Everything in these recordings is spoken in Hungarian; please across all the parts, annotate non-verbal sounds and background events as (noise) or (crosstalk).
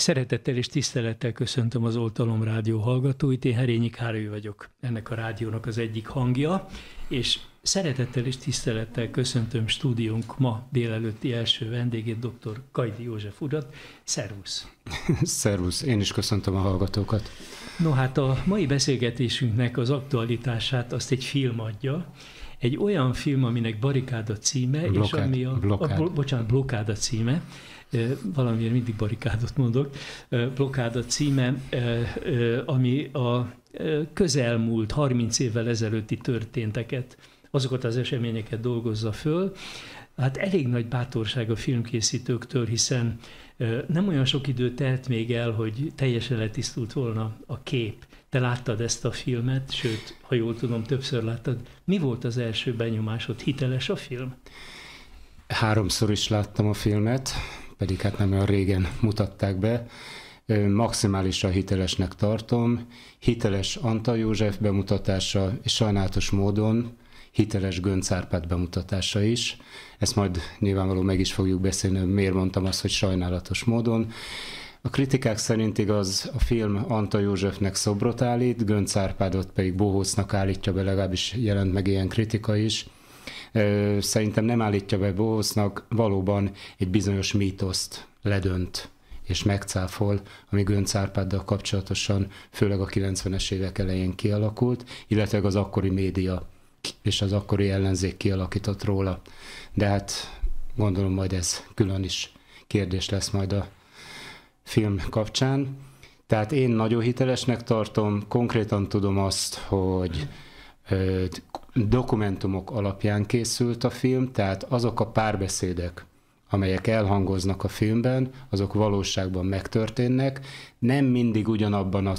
Szeretettel és tisztelettel köszöntöm az Oltalom Rádió hallgatóit. Én Herényi Károly vagyok, ennek a rádiónak az egyik hangja, és szeretettel és tisztelettel köszöntöm stúdiónk ma délelőtti első vendégét, dr. Kajdi József urat. Szervusz! (laughs) Szervusz, én is köszöntöm a hallgatókat. No hát a mai beszélgetésünknek az aktualitását azt egy film adja, egy olyan film, aminek barikáda címe, blokád, és ami a, blokád. a bo, bocsánat, blokáda címe, valamiért mindig barikádot mondok, blokáda címe, ami a közelmúlt 30 évvel ezelőtti történteket, azokat az eseményeket dolgozza föl. Hát elég nagy bátorság a filmkészítőktől, hiszen nem olyan sok idő telt még el, hogy teljesen letisztult volna a kép. Te láttad ezt a filmet, sőt, ha jól tudom, többször láttad. Mi volt az első benyomásod? Hiteles a film? Háromszor is láttam a filmet, pedig hát nem olyan régen mutatták be. Maximálisan hitelesnek tartom. Hiteles Antal József bemutatása, és sajnálatos módon hiteles Göncárpát bemutatása is. Ezt majd nyilvánvalóan meg is fogjuk beszélni, hogy miért mondtam azt, hogy sajnálatos módon. A kritikák szerint igaz, a film Anta Józsefnek szobrot állít, Gönc Árpádot pedig Bohósznak állítja be, legalábbis jelent meg ilyen kritika is szerintem nem állítja be Bowlesnak, valóban egy bizonyos mítoszt ledönt és megcáfol, ami Gönc Árpáddal kapcsolatosan, főleg a 90-es évek elején kialakult, illetve az akkori média és az akkori ellenzék kialakított róla. De hát gondolom majd ez külön is kérdés lesz majd a film kapcsán. Tehát én nagyon hitelesnek tartom, konkrétan tudom azt, hogy dokumentumok alapján készült a film, tehát azok a párbeszédek, amelyek elhangoznak a filmben, azok valóságban megtörténnek, nem mindig ugyanabban a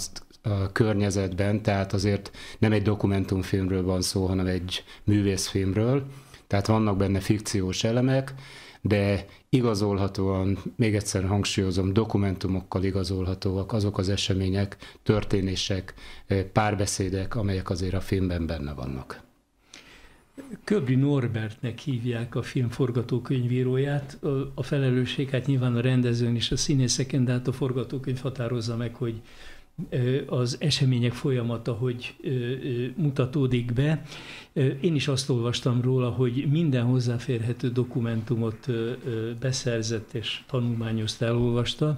környezetben, tehát azért nem egy dokumentumfilmről van szó, hanem egy művészfilmről, tehát vannak benne fikciós elemek, de igazolhatóan, még egyszer hangsúlyozom, dokumentumokkal igazolhatóak azok az események, történések, párbeszédek, amelyek azért a filmben benne vannak. Köbri Norbertnek hívják a film forgatókönyvíróját. A, a felelősség hát nyilván a rendezőn és a színészeken, de hát a forgatókönyv határozza meg, hogy az események folyamata, hogy mutatódik be. Én is azt olvastam róla, hogy minden hozzáférhető dokumentumot beszerzett és tanulmányozt elolvasta,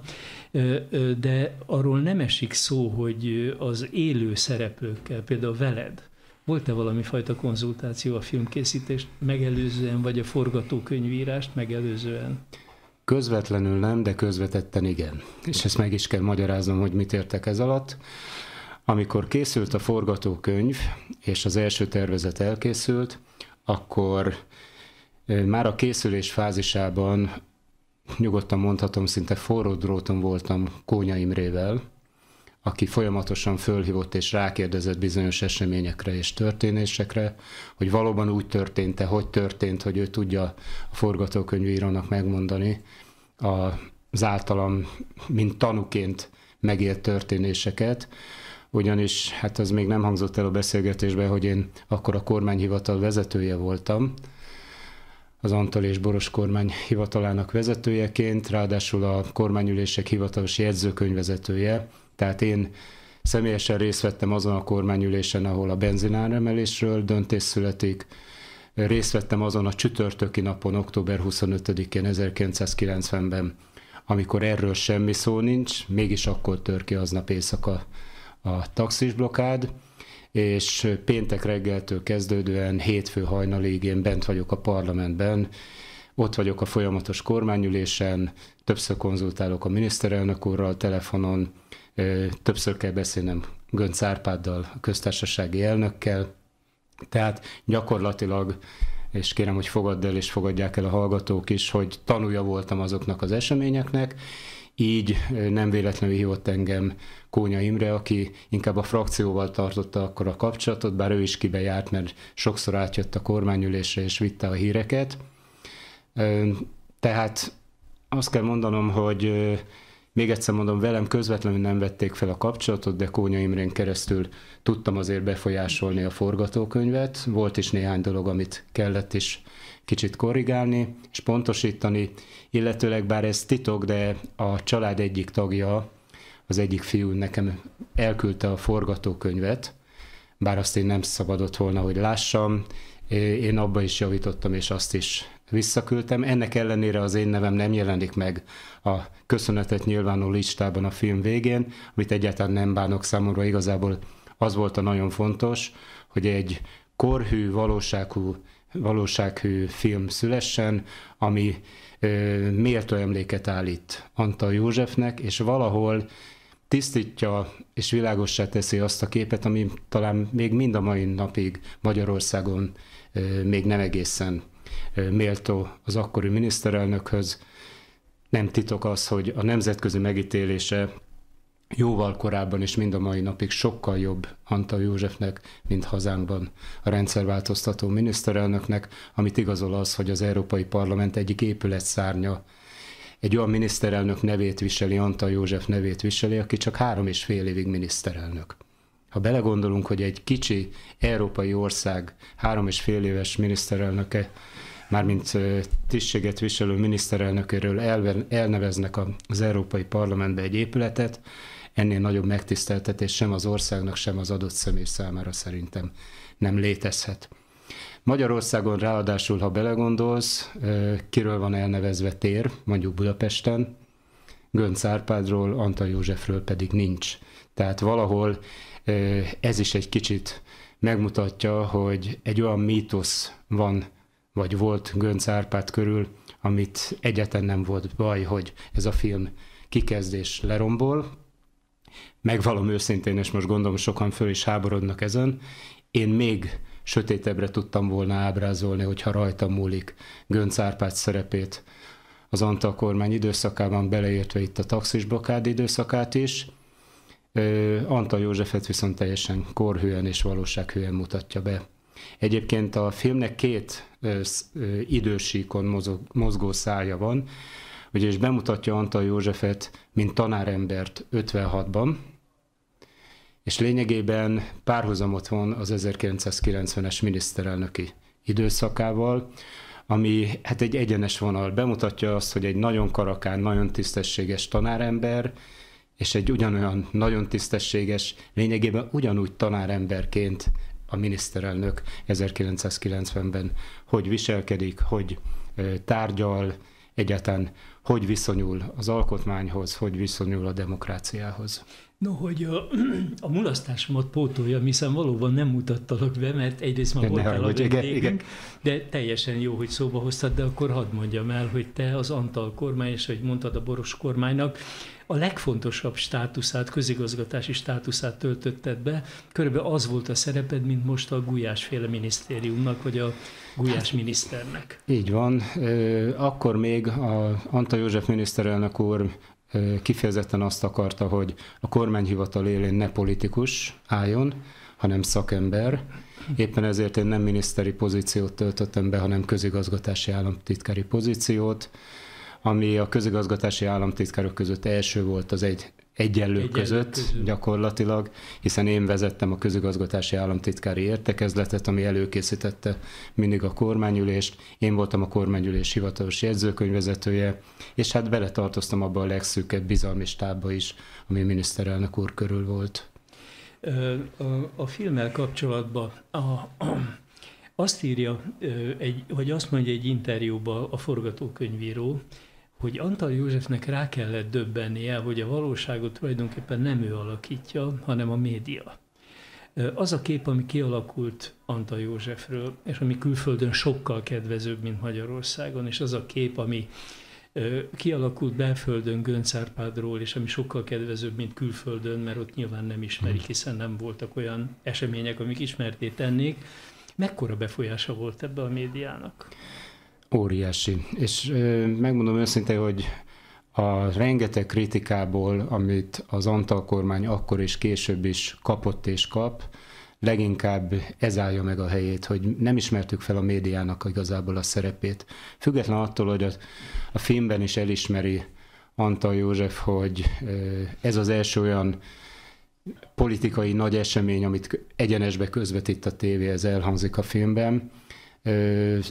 de arról nem esik szó, hogy az élő szereplőkkel, például veled, volt-e valami fajta konzultáció a filmkészítést megelőzően, vagy a forgatókönyvírást megelőzően? Közvetlenül nem, de közvetetten igen. És ezt meg is kell magyaráznom, hogy mit értek ez alatt. Amikor készült a forgatókönyv, és az első tervezet elkészült, akkor már a készülés fázisában nyugodtan mondhatom, szinte forró dróton voltam Kónya Imrével, aki folyamatosan fölhívott és rákérdezett bizonyos eseményekre és történésekre, hogy valóban úgy történt-e, hogy történt, hogy ő tudja a forgatókönyvírónak megmondani az általam, mint tanuként megélt történéseket, ugyanis hát az még nem hangzott el a beszélgetésben, hogy én akkor a kormányhivatal vezetője voltam, az Antal és Boros kormány hivatalának vezetőjeként, ráadásul a kormányülések hivatalos jegyzőkönyvezetője, tehát én személyesen részt vettem azon a kormányülésen, ahol a benzináremelésről döntés születik, részt vettem azon a csütörtöki napon, október 25-én 1990-ben, amikor erről semmi szó nincs, mégis akkor tör ki aznap éjszaka a taxis blokád, és péntek reggeltől kezdődően hétfő hajnalig én bent vagyok a parlamentben, ott vagyok a folyamatos kormányülésen, többször konzultálok a miniszterelnök úrral telefonon, többször kell beszélnem Gönc Árpáddal, a köztársasági elnökkel, tehát gyakorlatilag és kérem, hogy fogadd el és fogadják el a hallgatók is, hogy tanúja voltam azoknak az eseményeknek, így nem véletlenül hívott engem Kónya Imre, aki inkább a frakcióval tartotta akkor a kapcsolatot, bár ő is kibejárt, mert sokszor átjött a kormányülésre és vitte a híreket. Tehát azt kell mondanom, hogy még egyszer mondom, velem közvetlenül nem vették fel a kapcsolatot, de Kónya Imrén keresztül tudtam azért befolyásolni a forgatókönyvet. Volt is néhány dolog, amit kellett is kicsit korrigálni és pontosítani, illetőleg bár ez titok, de a család egyik tagja, az egyik fiú nekem elküldte a forgatókönyvet, bár azt én nem szabadott volna, hogy lássam, én abba is javítottam, és azt is visszaküldtem. Ennek ellenére az én nevem nem jelenik meg a köszönetet nyilvánul listában a film végén, amit egyáltalán nem bánok számomra. Igazából az volt a nagyon fontos, hogy egy korhű, valósághű, valósághű film szülessen, ami ö, méltó emléket állít Antal Józsefnek, és valahol tisztítja és világossá teszi azt a képet, ami talán még mind a mai napig Magyarországon még nem egészen méltó az akkori miniszterelnökhöz. Nem titok az, hogy a nemzetközi megítélése jóval korábban és mind a mai napig sokkal jobb Antal Józsefnek, mint hazánkban a rendszerváltoztató miniszterelnöknek, amit igazol az, hogy az Európai Parlament egyik épületszárnya egy olyan miniszterelnök nevét viseli, Antal József nevét viseli, aki csak három és fél évig miniszterelnök. Ha belegondolunk, hogy egy kicsi európai ország három és fél éves miniszterelnöke mármint tisztséget viselő miniszterelnökéről elneveznek az Európai Parlamentbe egy épületet, ennél nagyobb megtiszteltetés sem az országnak, sem az adott személy számára szerintem nem létezhet. Magyarországon ráadásul, ha belegondolsz, kiről van elnevezve tér, mondjuk Budapesten, Gönc Árpádról, Antal Józsefről pedig nincs. Tehát valahol ez is egy kicsit megmutatja, hogy egy olyan mítosz van vagy volt Gönc Árpád körül, amit egyetlen nem volt baj, hogy ez a film kikezdés lerombol. Megvalom őszintén, és most gondolom sokan föl is háborodnak ezen, én még sötétebbre tudtam volna ábrázolni, hogyha rajta múlik Gönc Árpád szerepét az Antal kormány időszakában, beleértve itt a taxis blokád időszakát is. Antal Józsefet viszont teljesen korhűen és valósághűen mutatja be. Egyébként a filmnek két idősíkon mozgó szája van, ugye, és bemutatja Antal Józsefet, mint tanárembert 56-ban, és lényegében párhuzamot van az 1990-es miniszterelnöki időszakával, ami hát egy egyenes vonal. Bemutatja azt, hogy egy nagyon karakán, nagyon tisztességes tanárember, és egy ugyanolyan nagyon tisztességes, lényegében ugyanúgy tanáremberként a miniszterelnök 1990-ben, hogy viselkedik, hogy tárgyal, egyáltalán hogy viszonyul az alkotmányhoz, hogy viszonyul a demokráciához. No, hogy a, a mulasztásomat pótolja, hiszen valóban nem mutattalak be, mert egyrészt már voltál a vendégünk, de teljesen jó, hogy szóba hoztad, de akkor hadd mondjam el, hogy te az Antal kormány, és hogy mondtad a Boros kormánynak, a legfontosabb státuszát, közigazgatási státuszát töltötted be, körülbelül az volt a szereped, mint most a Gulyásféle minisztériumnak, vagy a Gulyás hát, miniszternek. Így van. Akkor még a Antal József miniszterelnök úr kifejezetten azt akarta, hogy a kormányhivatal élén ne politikus álljon, hanem szakember. Éppen ezért én nem miniszteri pozíciót töltöttem be, hanem közigazgatási államtitkári pozíciót ami a közigazgatási államtitkárok között első volt az egy egyenlő között között gyakorlatilag, hiszen én vezettem a közigazgatási államtitkári értekezletet, ami előkészítette mindig a kormányülést, én voltam a kormányülés hivatalos jegyzőkönyvezetője, és hát beletartoztam abba a legszűkebb bizalmi stábba is, ami miniszterelnök úr körül volt. A, a filmmel kapcsolatban a, a, azt írja, egy, vagy azt mondja egy interjúban a forgatókönyvíró, hogy Antal Józsefnek rá kellett döbbennie, hogy a valóságot tulajdonképpen nem ő alakítja, hanem a média. Az a kép, ami kialakult Antal Józsefről, és ami külföldön sokkal kedvezőbb, mint Magyarországon, és az a kép, ami kialakult belföldön Göncárpádról, és ami sokkal kedvezőbb, mint külföldön, mert ott nyilván nem ismerik, hm. hiszen nem voltak olyan események, amik ismerté tennék. Mekkora befolyása volt ebbe a médiának? óriási. És megmondom őszintén, hogy a rengeteg kritikából, amit az Antal kormány akkor és később is kapott és kap, leginkább ez állja meg a helyét, hogy nem ismertük fel a médiának igazából a szerepét. Független attól, hogy a, a filmben is elismeri Antal József, hogy ez az első olyan politikai nagy esemény, amit egyenesbe közvetít a tévé, ez elhangzik a filmben,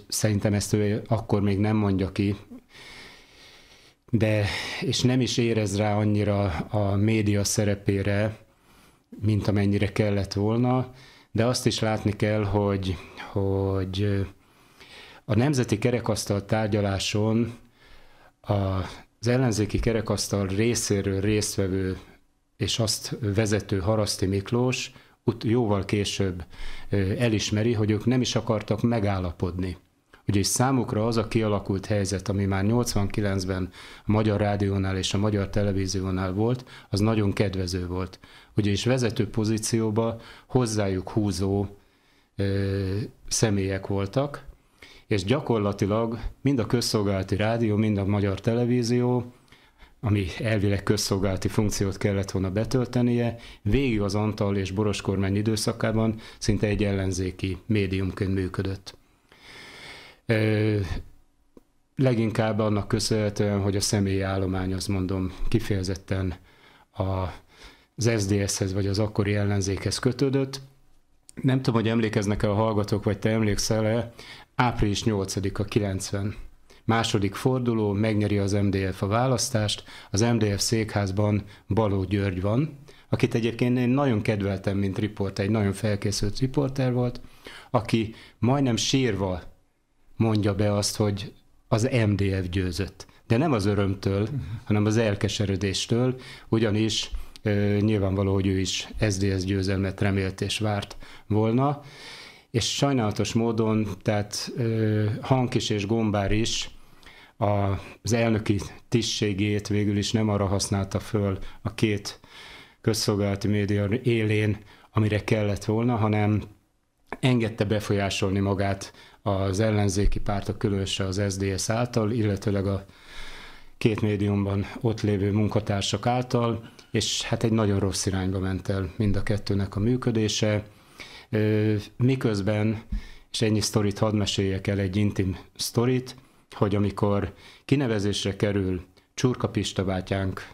Szerintem ezt ő akkor még nem mondja ki, de, és nem is érez rá annyira a média szerepére, mint amennyire kellett volna, de azt is látni kell, hogy, hogy a nemzeti kerekasztal tárgyaláson az ellenzéki kerekasztal részéről résztvevő és azt vezető Haraszti Miklós jóval később elismeri, hogy ők nem is akartak megállapodni. Ugye számukra az a kialakult helyzet, ami már 89-ben a Magyar Rádiónál és a Magyar Televíziónál volt, az nagyon kedvező volt. Ugye és vezető pozícióba hozzájuk húzó ö, személyek voltak, és gyakorlatilag mind a közszolgálati rádió, mind a magyar televízió ami elvileg közszolgálati funkciót kellett volna betöltenie, végig az Antal és Boros kormány időszakában szinte egy ellenzéki médiumként működött. Ö, leginkább annak köszönhetően, hogy a személyi állomány, az mondom, kifejezetten a, az SZDSZ-hez vagy az akkori ellenzékhez kötődött. Nem tudom, hogy emlékeznek-e a hallgatók, vagy te emlékszel-e, április 8-a 90 Második forduló, megnyeri az MDF a választást, az MDF székházban Baló György van, akit egyébként én nagyon kedveltem, mint riporter, egy nagyon felkészült riporter volt, aki majdnem sírva mondja be azt, hogy az MDF győzött. De nem az örömtől, hanem az elkeseredéstől, ugyanis ö, nyilvánvaló, hogy ő is SZDSZ győzelmet remélt és várt volna és sajnálatos módon, tehát Hankis és Gombár is az elnöki tisztségét végül is nem arra használta föl a két közszolgálati média élén, amire kellett volna, hanem engedte befolyásolni magát az ellenzéki pártok, különösen az SZDSZ által, illetőleg a két médiumban ott lévő munkatársak által, és hát egy nagyon rossz irányba ment el mind a kettőnek a működése miközben, és ennyi sztorit hadd meséljek el, egy intim sztorit, hogy amikor kinevezésre kerül Csurka Pista bátyánk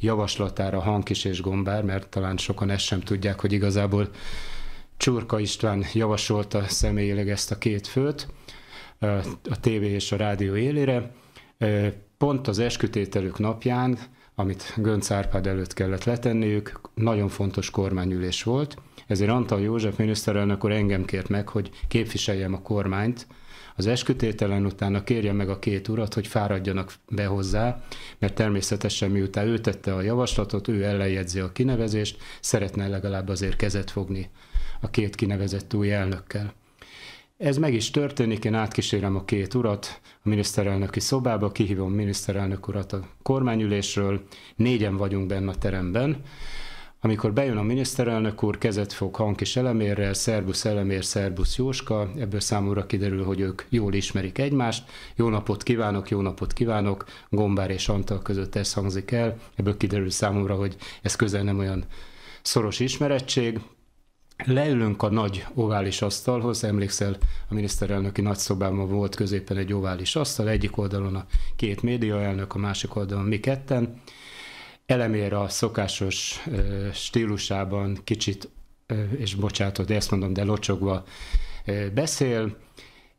javaslatára hangkis és gombár, mert talán sokan ezt sem tudják, hogy igazából Csurka István javasolta személyileg ezt a két főt a tévé és a rádió élére. Pont az eskütételük napján, amit Gönc Árpád előtt kellett letenniük, nagyon fontos kormányülés volt, ezért Antal József miniszterelnök úr engem kért meg, hogy képviseljem a kormányt, az eskütételen utána kérje meg a két urat, hogy fáradjanak be hozzá, mert természetesen miután ő tette a javaslatot, ő ellenjegyzi a kinevezést, szeretne legalább azért kezet fogni a két kinevezett új elnökkel. Ez meg is történik, én átkísérem a két urat a miniszterelnöki szobába, kihívom miniszterelnök urat a kormányülésről, négyen vagyunk benne a teremben, amikor bejön a miniszterelnök úr, kezet fog és elemérrel, Szerbusz elemér, Szerbusz Jóska, ebből számomra kiderül, hogy ők jól ismerik egymást. Jó napot kívánok, jó napot kívánok, Gombár és Antal között ez hangzik el, ebből kiderül számomra, hogy ez közel nem olyan szoros ismerettség. Leülünk a nagy ovális asztalhoz, emlékszel, a miniszterelnöki nagyszobában volt középen egy ovális asztal, egyik oldalon a két médiaelnök, a másik oldalon mi ketten, elemér a szokásos stílusában kicsit, és bocsátod, de ezt mondom, de locsogva beszél,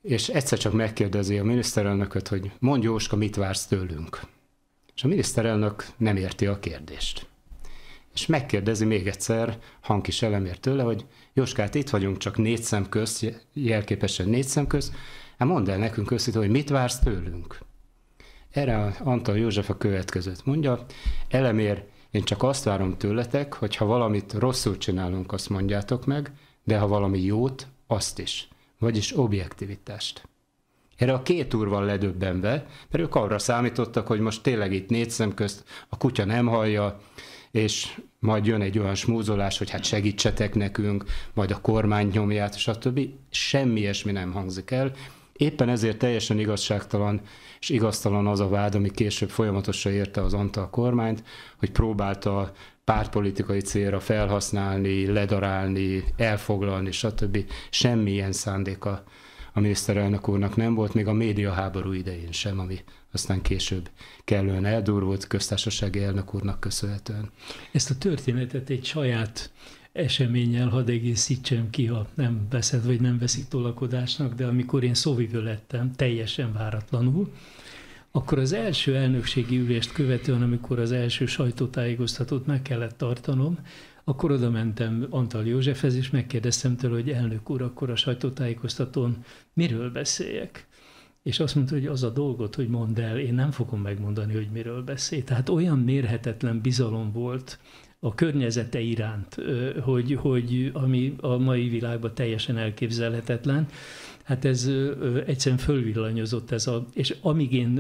és egyszer csak megkérdezi a miniszterelnököt, hogy mondj Jóska, mit vársz tőlünk? És a miniszterelnök nem érti a kérdést. És megkérdezi még egyszer Hankis Elemér tőle, hogy Jóskát itt vagyunk csak négy szem köz, jelképesen négy szem köz, hát mondd el nekünk őszintén, hogy mit vársz tőlünk? Erre Antal József a következőt mondja, elemér, én csak azt várom tőletek, hogy ha valamit rosszul csinálunk, azt mondjátok meg, de ha valami jót, azt is. Vagyis objektivitást. Erre a két úr van ledöbbenve, mert ők arra számítottak, hogy most tényleg itt négy szem közt a kutya nem hallja, és majd jön egy olyan smúzolás, hogy hát segítsetek nekünk, majd a kormány nyomját, stb. Semmi ilyesmi nem hangzik el, Éppen ezért teljesen igazságtalan és igaztalan az a vád, ami később folyamatosan érte az Antal kormányt, hogy próbálta pártpolitikai célra felhasználni, ledarálni, elfoglalni, stb. Semmilyen szándéka a miniszterelnök úrnak nem volt, még a médiaháború idején sem, ami aztán később kellően eldurult köztársasági elnök úrnak köszönhetően. Ezt a történetet egy saját eseménnyel hadd egészítsem ki, ha nem veszed, vagy nem veszik tolakodásnak, de amikor én szóvivő lettem, teljesen váratlanul, akkor az első elnökségi ülést követően, amikor az első sajtótájékoztatót meg kellett tartanom, akkor oda mentem Antal Józsefhez, és megkérdeztem tőle, hogy elnök úr, akkor a sajtótájékoztatón miről beszéljek? És azt mondta, hogy az a dolgot, hogy mondd el, én nem fogom megmondani, hogy miről beszél. Tehát olyan mérhetetlen bizalom volt a környezete iránt, hogy, hogy ami a mai világban teljesen elképzelhetetlen. Hát ez egyszerűen fölvillanyozott ez a, és amíg én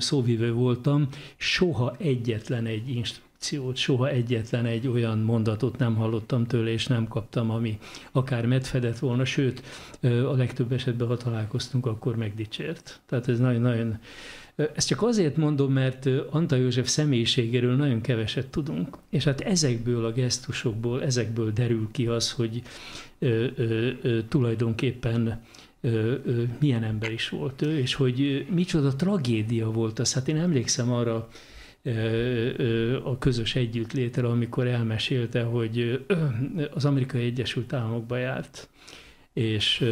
szóvivő voltam, soha egyetlen egy instrukciót, soha egyetlen egy olyan mondatot nem hallottam tőle, és nem kaptam, ami akár medfedett volna, sőt, a legtöbb esetben, ha találkoztunk, akkor megdicsért. Tehát ez nagyon-nagyon ezt csak azért mondom, mert Anta József személyiségéről nagyon keveset tudunk. És hát ezekből a gesztusokból, ezekből derül ki az, hogy ö, ö, ö, tulajdonképpen ö, ö, milyen ember is volt ő, és hogy micsoda tragédia volt az. Hát én emlékszem arra, a közös együttlétre, amikor elmesélte, hogy az Amerikai Egyesült Államokba járt, és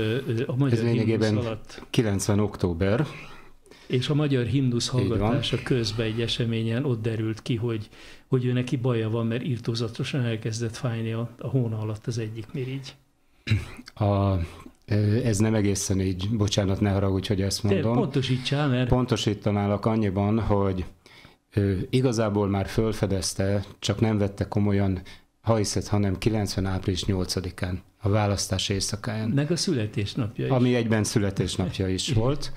a magyar Ez lényegében alatt... 90. október, és a magyar hindusz hallgatása közben egy eseményen ott derült ki, hogy, hogy ő neki baja van, mert írtózatosan elkezdett fájni a, a hóna alatt az egyik mirigy. A, ez nem egészen így, bocsánat, ne haragudj, hogy ezt mondom. Te pontosítsál, mert... Pontosítanálak annyiban, hogy ő igazából már fölfedezte, csak nem vette komolyan, ha hiszed, hanem 90. április 8-án, a választás éjszakáján. Meg a születésnapja is. Ami egyben születésnapja is volt.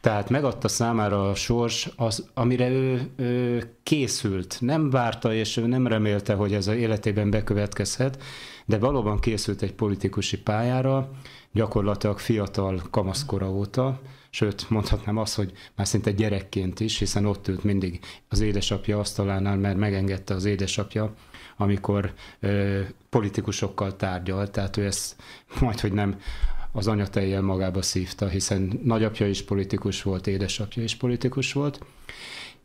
Tehát megadta számára a sors, az, amire ő, ő készült. Nem várta, és ő nem remélte, hogy ez a életében bekövetkezhet, de valóban készült egy politikusi pályára, gyakorlatilag fiatal kamaszkora óta, sőt, mondhatnám azt, hogy már szinte gyerekként is, hiszen ott ült mindig az édesapja asztalánál, mert megengedte az édesapja, amikor ö, politikusokkal tárgyalt, tehát ő ezt majd, hogy nem az anyatejjel magába szívta, hiszen nagyapja is politikus volt, édesapja is politikus volt,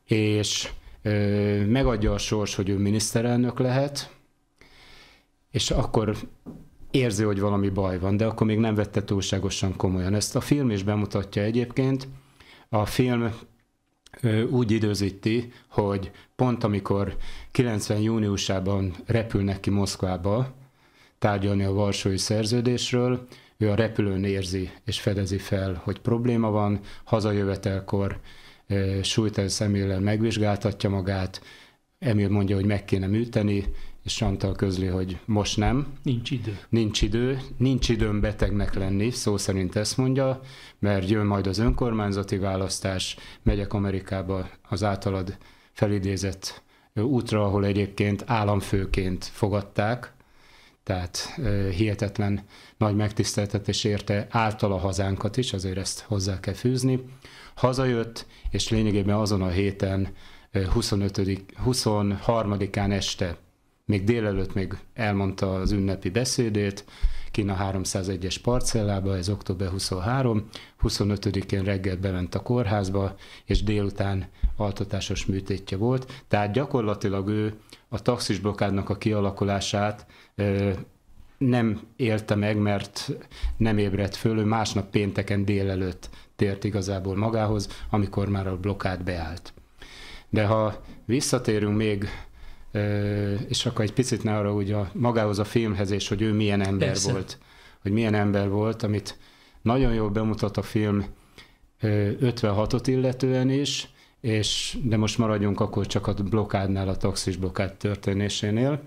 és ö, megadja a sors, hogy ő miniszterelnök lehet, és akkor érzi, hogy valami baj van, de akkor még nem vette túlságosan komolyan. Ezt a film is bemutatja egyébként. A film úgy időzíti, hogy pont amikor 90 júniusában repülnek ki Moszkvába tárgyalni a Varsói Szerződésről, ő a repülőn érzi és fedezi fel, hogy probléma van, hazajövetelkor súlytel személyel megvizsgáltatja magát, Emil mondja, hogy meg kéne műteni, és Santal közli, hogy most nem. Nincs idő. Nincs idő, nincs időm betegnek lenni, szó szerint ezt mondja, mert jön majd az önkormányzati választás, megyek Amerikába az általad felidézett útra, ahol egyébként államfőként fogadták, tehát hihetetlen nagy megtiszteltetés érte általa hazánkat is, azért ezt hozzá kell fűzni. Hazajött, és lényegében azon a héten 25 23-án este, még délelőtt még elmondta az ünnepi beszédét, kint a 301-es parcellába, ez október 23, 25-én reggel bement a kórházba, és délután altatásos műtétje volt, tehát gyakorlatilag ő a taxis blokádnak a kialakulását nem érte meg, mert nem ébredt föl, ő másnap pénteken délelőtt tért igazából magához, amikor már a blokád beállt. De ha visszatérünk még, és akkor egy picit ne arra, hogy a, magához a filmhez, és hogy ő milyen ember Persze. volt, hogy milyen ember volt, amit nagyon jól bemutat a film 56-ot illetően is, és, de most maradjunk akkor csak a blokádnál, a taxis blokád történésénél.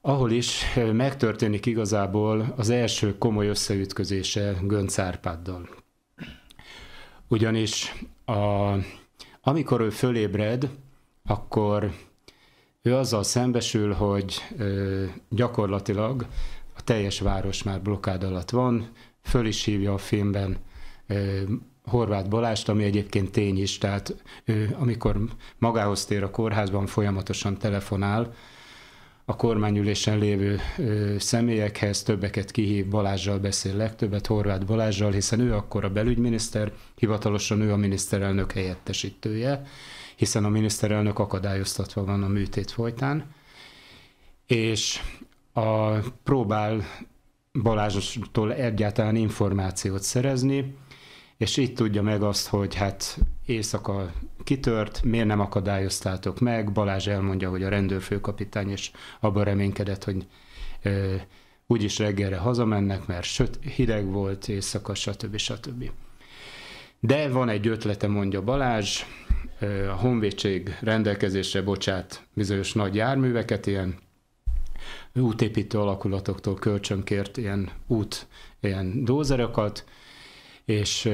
Ahol is megtörténik igazából az első komoly összeütközése Gönc Árpáddal. Ugyanis a, amikor ő fölébred, akkor ő azzal szembesül, hogy ö, gyakorlatilag a teljes város már blokád alatt van, föl is hívja a filmben ö, Horváth Balást, ami egyébként tény is, tehát ő, amikor magához tér a kórházban, folyamatosan telefonál a kormányülésen lévő személyekhez, többeket kihív, Balázsjal beszél legtöbbet, Horváth Balázsjal, hiszen ő akkor a belügyminiszter, hivatalosan ő a miniszterelnök helyettesítője, hiszen a miniszterelnök akadályoztatva van a műtét folytán, és a, próbál Balázstól egyáltalán információt szerezni, és így tudja meg azt, hogy hát éjszaka kitört, miért nem akadályoztátok meg, Balázs elmondja, hogy a rendőrfőkapitány, és abban reménykedett, hogy ö, úgyis reggelre hazamennek, mert söt, hideg volt éjszaka, stb. stb. De van egy ötlete, mondja Balázs, a honvédség rendelkezésre bocsát bizonyos nagy járműveket, ilyen útépítő alakulatoktól kölcsönkért ilyen út, ilyen dózerokat, és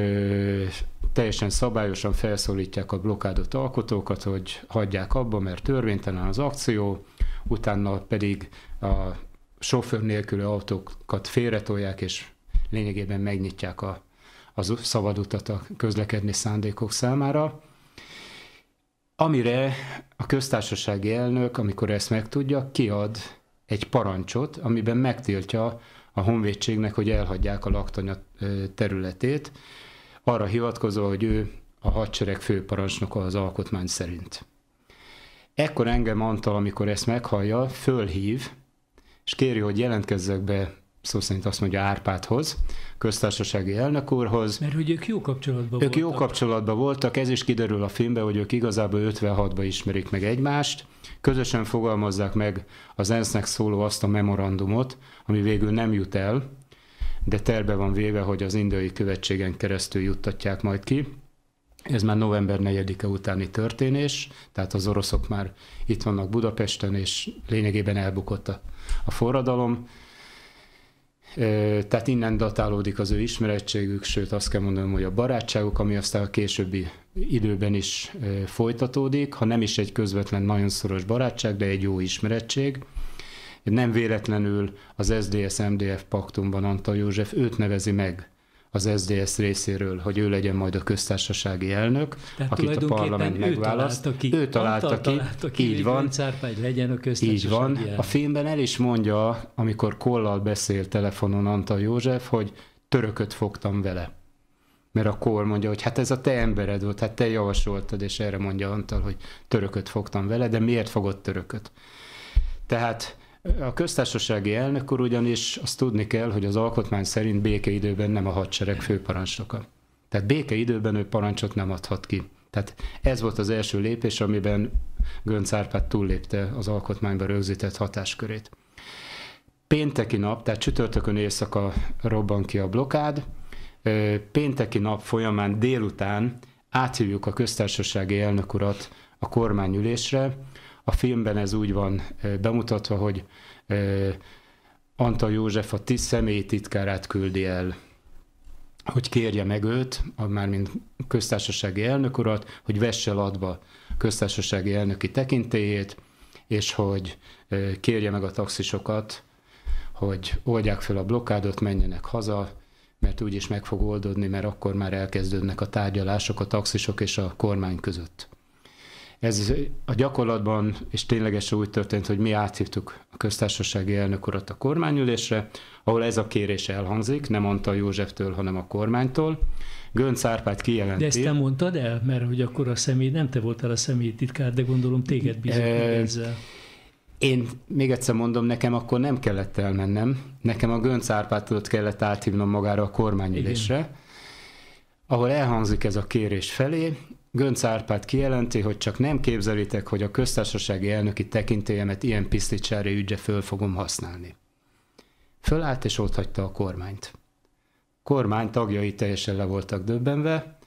teljesen szabályosan felszólítják a blokádot alkotókat, hogy hagyják abba, mert törvénytelen az akció, utána pedig a sofőr nélküli autókat félretolják, és lényegében megnyitják a, az szabad utat a közlekedni szándékok számára. Amire a köztársasági elnök, amikor ezt megtudja, kiad egy parancsot, amiben megtiltja a honvédségnek, hogy elhagyják a laktanya területét, arra hivatkozva, hogy ő a hadsereg főparancsnoka az alkotmány szerint. Ekkor engem Antal, amikor ezt meghallja, fölhív, és kéri, hogy jelentkezzek be szó szerint azt mondja Árpádhoz, köztársasági elnök úrhoz. Mert hogy ők jó kapcsolatban ők voltak. Ők jó kapcsolatban voltak, ez is kiderül a filmben, hogy ők igazából 56-ban ismerik meg egymást, közösen fogalmazzák meg az ENSZ-nek szóló azt a memorandumot, ami végül nem jut el, de terve van véve, hogy az indiai követségen keresztül juttatják majd ki. Ez már november 4-e utáni történés, tehát az oroszok már itt vannak Budapesten, és lényegében elbukott a, a forradalom tehát innen datálódik az ő ismerettségük, sőt azt kell mondanom, hogy a barátságuk, ami aztán a későbbi időben is folytatódik, ha nem is egy közvetlen, nagyon szoros barátság, de egy jó ismerettség. Nem véletlenül az SDS-MDF paktumban Antal József őt nevezi meg az SZDSZ részéről, hogy ő legyen majd a köztársasági elnök, Tehát akit a parlament megválaszt. Ő ki, ő találta ki, találta ki így van. Cárpány legyen a köztársasági Így van. Elnök. A filmben el is mondja, amikor Kollal beszél telefonon Antal József, hogy törököt fogtam vele. Mert a Koll mondja, hogy hát ez a te embered volt, hát te javasoltad, és erre mondja Antal, hogy törököt fogtam vele, de miért fogott törököt? Tehát a köztársasági elnök úr ugyanis azt tudni kell, hogy az alkotmány szerint békeidőben nem a hadsereg főparancsnoka. Tehát békeidőben ő parancsot nem adhat ki. Tehát ez volt az első lépés, amiben Gönc Árpád túllépte az alkotmányban rögzített hatáskörét. Pénteki nap, tehát csütörtökön éjszaka robban ki a blokád, pénteki nap folyamán délután áthívjuk a köztársasági elnök urat a kormányülésre, a filmben ez úgy van bemutatva, hogy Antal József a tíz személy titkárát küldi el hogy kérje meg őt, mármint köztársasági elnök urat, hogy vesse adva köztársasági elnöki tekintélyét, és hogy kérje meg a taxisokat, hogy oldják fel a blokádot, menjenek haza, mert úgyis meg fog oldódni, mert akkor már elkezdődnek a tárgyalások a taxisok és a kormány között. Ez a gyakorlatban és ténylegesen úgy történt, hogy mi áthívtuk a köztársasági elnök urat a kormányülésre, ahol ez a kérés elhangzik, nem mondta Józseftől, hanem a kormánytól. Gönc Árpád kijelenti. De ezt nem mondtad el? Mert hogy akkor a személy, nem te voltál a személy titkár, de gondolom téged bízunk e- ezzel. Én még egyszer mondom, nekem akkor nem kellett elmennem, nekem a Gönc Árpádot kellett áthívnom magára a kormányülésre, Igen. ahol elhangzik ez a kérés felé, Gönc Árpád kijelenti, hogy csak nem képzelitek, hogy a köztársasági elnöki tekintélyemet ilyen piszticsári ügyre föl fogom használni. Fölállt és hagyta a kormányt. Kormány tagjai teljesen le voltak döbbenve,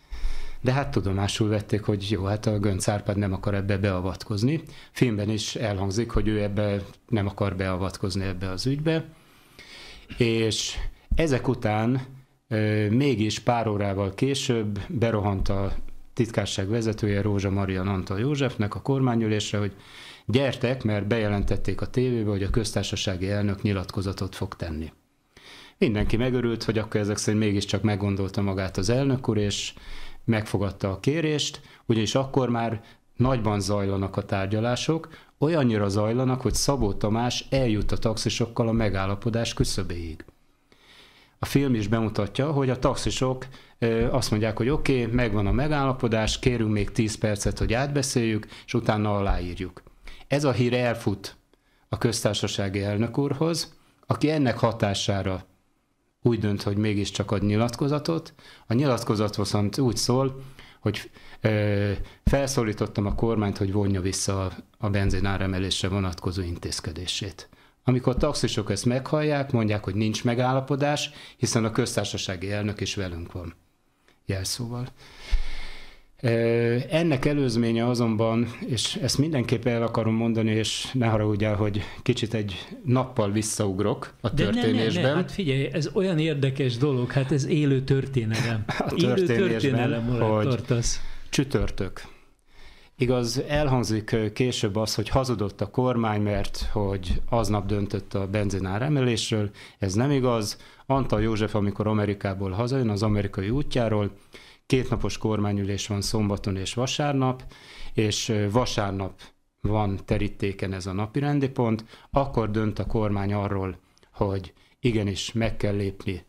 de hát tudomásul vették, hogy jó, hát a Gönc Árpád nem akar ebbe beavatkozni. Filmben is elhangzik, hogy ő ebbe nem akar beavatkozni ebbe az ügybe, és ezek után mégis pár órával később berohant a titkárság vezetője Rózsa Marian Antal Józsefnek a kormányülésre, hogy gyertek, mert bejelentették a tévébe, hogy a köztársasági elnök nyilatkozatot fog tenni. Mindenki megörült, hogy akkor ezek szerint mégiscsak meggondolta magát az elnök úr, és megfogadta a kérést, ugyanis akkor már nagyban zajlanak a tárgyalások, olyannyira zajlanak, hogy Szabó Tamás eljut a taxisokkal a megállapodás küszöbéig a film is bemutatja, hogy a taxisok azt mondják, hogy oké, okay, megvan a megállapodás, kérünk még 10 percet, hogy átbeszéljük, és utána aláírjuk. Ez a hír elfut a köztársasági elnök úrhoz, aki ennek hatására úgy dönt, hogy mégiscsak ad nyilatkozatot. A nyilatkozat viszont úgy szól, hogy ö, felszólítottam a kormányt, hogy vonja vissza a, a benzináremelésre vonatkozó intézkedését. Amikor a taxisok ezt meghallják, mondják, hogy nincs megállapodás, hiszen a köztársasági elnök is velünk van. Jelszóval. Ennek előzménye azonban, és ezt mindenképp el akarom mondani, és ne haragudjál, hogy kicsit egy nappal visszaugrok a De történésben. Ne, ne, ne. Hát figyelj, ez olyan érdekes dolog, hát ez élő történelem. (laughs) A élő történelem, hogy tartasz. csütörtök Igaz, elhangzik később az, hogy hazudott a kormány, mert hogy aznap döntött a benzinár emelésről. Ez nem igaz. Antal József, amikor Amerikából hazajön az amerikai útjáról, kétnapos kormányülés van szombaton és vasárnap, és vasárnap van terítéken ez a napi rendi pont, akkor dönt a kormány arról, hogy igenis meg kell lépni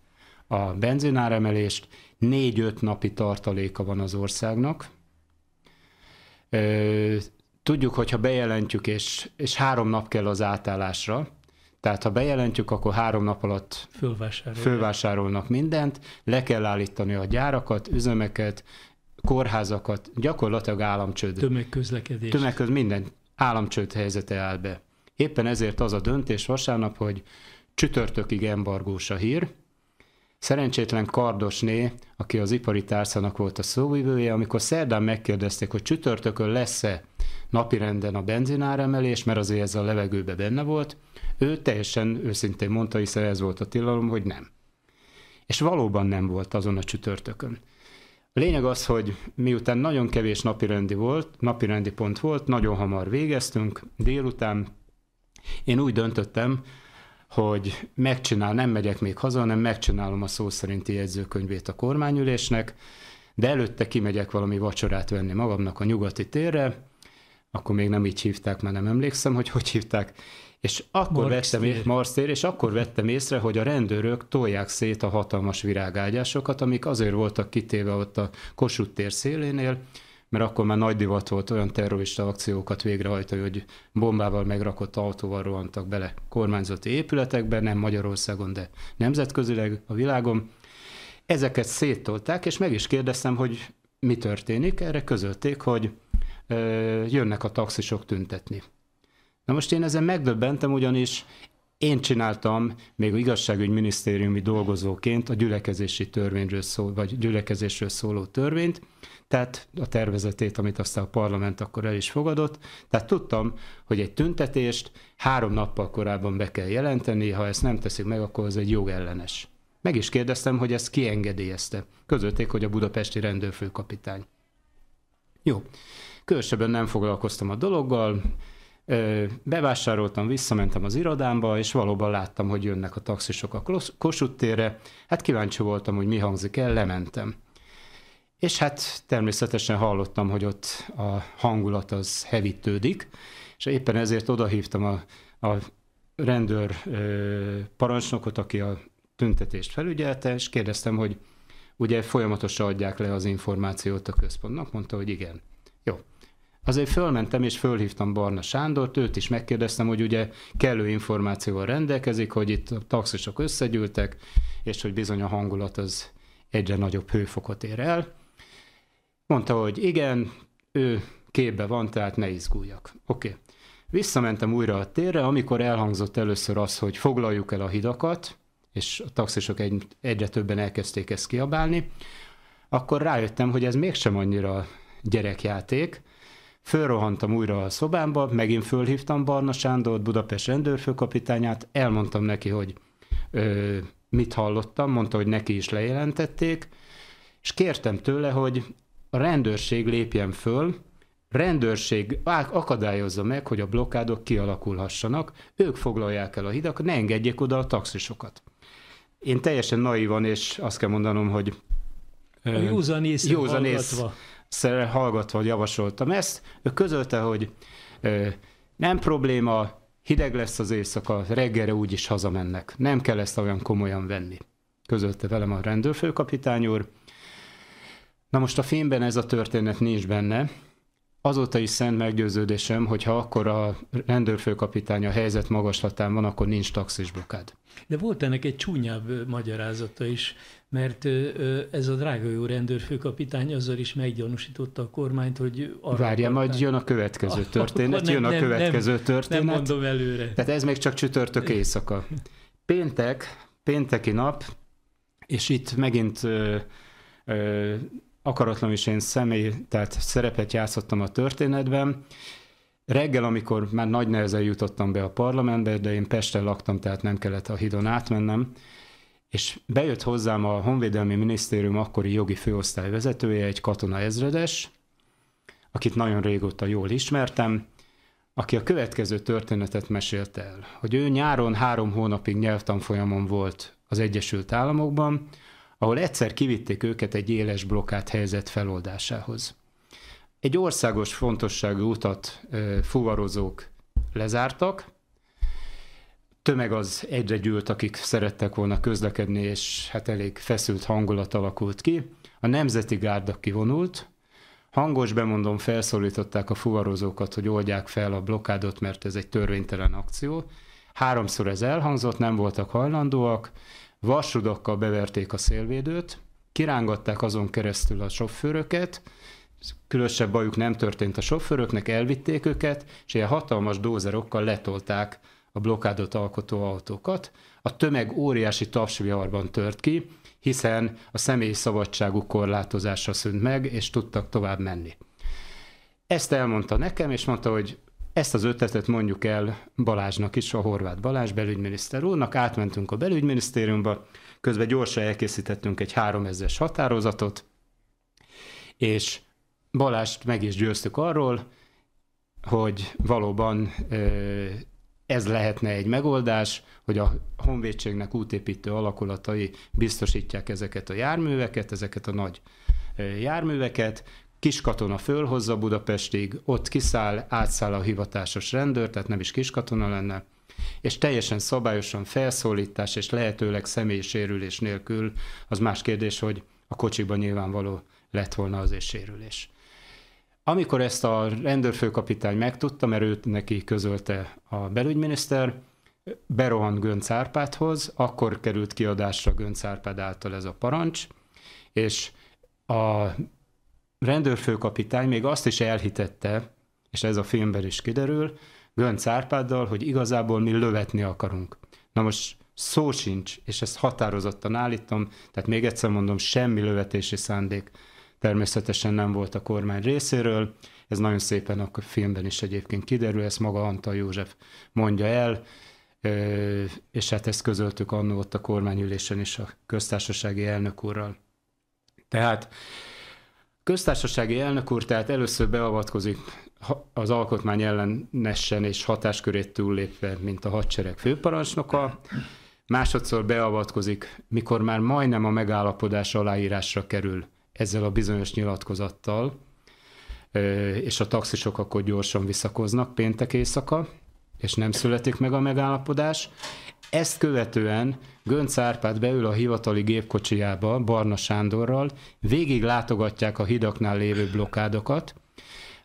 a benzináremelést, négy-öt napi tartaléka van az országnak, tudjuk, hogyha bejelentjük, és, és három nap kell az átállásra, tehát ha bejelentjük, akkor három nap alatt fölvásárolnak mindent, le kell állítani a gyárakat, üzemeket, kórházakat, gyakorlatilag államcsőd. Tömegközlekedés. Tömegköz, minden államcsőd helyzete áll be. Éppen ezért az a döntés vasárnap, hogy csütörtökig embargós a hír, Szerencsétlen Kardosné, aki az ipari tárcának volt a szóvivője, amikor szerdán megkérdezték, hogy csütörtökön lesz-e napirenden a benzináremelés, mert azért ez a levegőbe benne volt, ő teljesen őszintén mondta, hiszen ez volt a tilalom, hogy nem. És valóban nem volt azon a csütörtökön. A lényeg az, hogy miután nagyon kevés napirendi volt, napirendi pont volt, nagyon hamar végeztünk, délután én úgy döntöttem, hogy megcsinál, nem megyek még haza, hanem megcsinálom a szó szerinti jegyzőkönyvét a kormányülésnek, de előtte kimegyek valami vacsorát venni magamnak a nyugati térre, akkor még nem így hívták, már nem emlékszem, hogy hogy hívták, és akkor vettem, ér. Marstér, és akkor vettem észre, hogy a rendőrök tolják szét a hatalmas virágágyásokat, amik azért voltak kitéve ott a Kossuth tér szélénél, mert akkor már nagy divat volt olyan terrorista akciókat végrehajtani, hogy bombával megrakott autóval rohantak bele kormányzati épületekbe, nem Magyarországon, de nemzetközileg a világon. Ezeket széttolták, és meg is kérdeztem, hogy mi történik. Erre közölték, hogy ö, jönnek a taxisok tüntetni. Na most én ezen megdöbbentem, ugyanis én csináltam még igazságügyminisztériumi dolgozóként a gyülekezési törvényről szól, vagy gyülekezésről szóló törvényt, tehát a tervezetét, amit aztán a parlament akkor el is fogadott. Tehát tudtam, hogy egy tüntetést három nappal korábban be kell jelenteni, ha ezt nem teszik meg, akkor az egy jogellenes. Meg is kérdeztem, hogy ezt kiengedélyezte. Közölték, hogy a budapesti rendőrfőkapitány. Jó. Különösebben nem foglalkoztam a dologgal, bevásároltam, visszamentem az irodámba, és valóban láttam, hogy jönnek a taxisok a Kossuth térre. Hát kíváncsi voltam, hogy mi hangzik el, lementem és hát természetesen hallottam, hogy ott a hangulat az hevítődik, és éppen ezért odahívtam a, a rendőr ö, parancsnokot, aki a tüntetést felügyelte, és kérdeztem, hogy ugye folyamatosan adják le az információt a központnak, mondta, hogy igen. Jó. Azért fölmentem és fölhívtam Barna Sándort, őt is megkérdeztem, hogy ugye kellő információval rendelkezik, hogy itt a taxisok összegyűltek, és hogy bizony a hangulat az egyre nagyobb hőfokot ér el. Mondta, hogy igen, ő képbe van, tehát ne izguljak. Oké. Okay. Visszamentem újra a térre, amikor elhangzott először az, hogy foglaljuk el a hidakat, és a taxisok egy, egyre többen elkezdték ezt kiabálni, akkor rájöttem, hogy ez mégsem annyira gyerekjáték. Fölrohantam újra a szobámba, megint fölhívtam Barna Sándort, Budapest rendőrfőkapitányát, elmondtam neki, hogy ö, mit hallottam, mondta, hogy neki is lejelentették, és kértem tőle, hogy a rendőrség lépjen föl, rendőrség akadályozza meg, hogy a blokádok kialakulhassanak, ők foglalják el a hidak, ne engedjék oda a taxisokat. Én teljesen naivan, és azt kell mondanom, hogy józanész hallgatva. hallgatva javasoltam ezt. Ő közölte, hogy nem probléma, hideg lesz az éjszaka, reggelre úgyis hazamennek. Nem kell ezt olyan komolyan venni. Közölte velem a rendőrfőkapitány úr. Na most a filmben ez a történet nincs benne, azóta is szent meggyőződésem, hogy ha akkor a rendőrfőkapitány a helyzet magaslatán van, akkor nincs taxisblokád. De volt ennek egy csúnyább magyarázata is, mert ez a drága jó rendőrfőkapitány azzal is meggyanúsította a kormányt, hogy... Arra Várja, majd jön a következő történet, jön a következő nem, történet. Nem mondom előre. Tehát ez még csak csütörtök éjszaka. Péntek, pénteki nap, és itt megint akaratlan is én személy, tehát szerepet játszottam a történetben. Reggel, amikor már nagy nehezen jutottam be a parlamentbe, de én Pesten laktam, tehát nem kellett a hidon átmennem, és bejött hozzám a Honvédelmi Minisztérium akkori jogi főosztály vezetője, egy katona ezredes, akit nagyon régóta jól ismertem, aki a következő történetet mesélte el, hogy ő nyáron három hónapig nyelvtanfolyamon volt az Egyesült Államokban, ahol egyszer kivitték őket egy éles blokkát helyzet feloldásához. Egy országos fontosságú utat fuvarozók lezártak, tömeg az egyre gyűlt, akik szerettek volna közlekedni, és hát elég feszült hangulat alakult ki. A Nemzeti Gárda kivonult, hangos bemondom felszólították a fuvarozókat, hogy oldják fel a blokádot, mert ez egy törvénytelen akció. Háromszor ez elhangzott, nem voltak hajlandóak, vasrudokkal beverték a szélvédőt, kirángatták azon keresztül a sofőröket, különösebb bajuk nem történt a sofőröknek, elvitték őket, és ilyen hatalmas dózerokkal letolták a blokádot alkotó autókat. A tömeg óriási tapsviharban tört ki, hiszen a személyi szabadságuk korlátozása szűnt meg, és tudtak tovább menni. Ezt elmondta nekem, és mondta, hogy ezt az ötletet mondjuk el Balázsnak is, a horvát Balázs belügyminiszter úrnak, átmentünk a belügyminisztériumba, közben gyorsan elkészítettünk egy 3000-es határozatot, és Balást meg is győztük arról, hogy valóban ez lehetne egy megoldás, hogy a honvédségnek útépítő alakulatai biztosítják ezeket a járműveket, ezeket a nagy járműveket, kiskatona fölhozza Budapestig, ott kiszáll, átszáll a hivatásos rendőr, tehát nem is kiskatona lenne, és teljesen szabályosan felszólítás és lehetőleg sérülés nélkül, az más kérdés, hogy a kocsiban nyilvánvaló lett volna az sérülés. Amikor ezt a rendőrfőkapitány megtudta, mert őt neki közölte a belügyminiszter, berohant Gönc Árpádhoz, akkor került kiadásra Gönc Árpád által ez a parancs, és a rendőrfőkapitány még azt is elhitette, és ez a filmben is kiderül, Gönc Árpáddal, hogy igazából mi lövetni akarunk. Na most szó sincs, és ezt határozottan állítom, tehát még egyszer mondom, semmi lövetési szándék természetesen nem volt a kormány részéről. Ez nagyon szépen a filmben is egyébként kiderül, ezt maga Antal József mondja el, és hát ezt közöltük annó ott a kormányülésen is a köztársasági elnök úrral. Tehát köztársasági elnök úr tehát először beavatkozik az alkotmány ellenesen és hatáskörét túllépve, mint a hadsereg főparancsnoka, másodszor beavatkozik, mikor már majdnem a megállapodás aláírásra kerül ezzel a bizonyos nyilatkozattal, és a taxisok akkor gyorsan visszakoznak péntek éjszaka, és nem születik meg a megállapodás. Ezt követően Gönc Árpád beül a hivatali gépkocsijába Barna Sándorral, végig látogatják a hidaknál lévő blokádokat,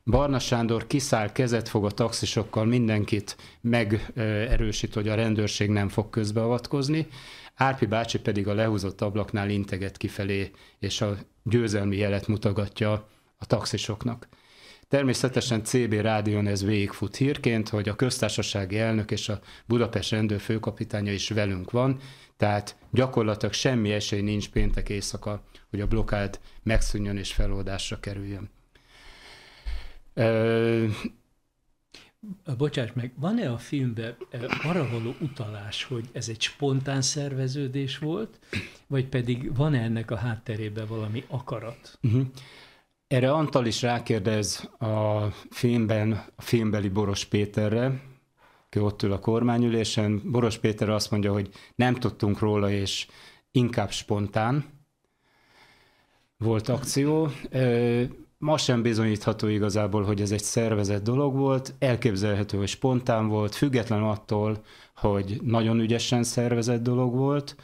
Barna Sándor kiszáll, kezet fog a taxisokkal, mindenkit megerősít, hogy a rendőrség nem fog közbeavatkozni. Árpi bácsi pedig a lehúzott ablaknál integet kifelé, és a győzelmi jelet mutogatja a taxisoknak. Természetesen CB rádión ez végigfut hírként, hogy a köztársasági elnök és a Budapest rendőr főkapitánya is velünk van, tehát gyakorlatilag semmi esély nincs péntek éjszaka, hogy a blokád megszűnjön és feloldásra kerüljön. Ö... Bocsáss meg, van-e a filmben arra való utalás, hogy ez egy spontán szerveződés volt, vagy pedig van-e ennek a hátterében valami akarat? Uh-huh. Erre Antal is rákérdez a filmben, a filmbeli Boros Péterre, aki ott ül a kormányülésen. Boros Péter azt mondja, hogy nem tudtunk róla, és inkább spontán volt akció. Ma sem bizonyítható igazából, hogy ez egy szervezett dolog volt, elképzelhető, hogy spontán volt, független attól, hogy nagyon ügyesen szervezett dolog volt,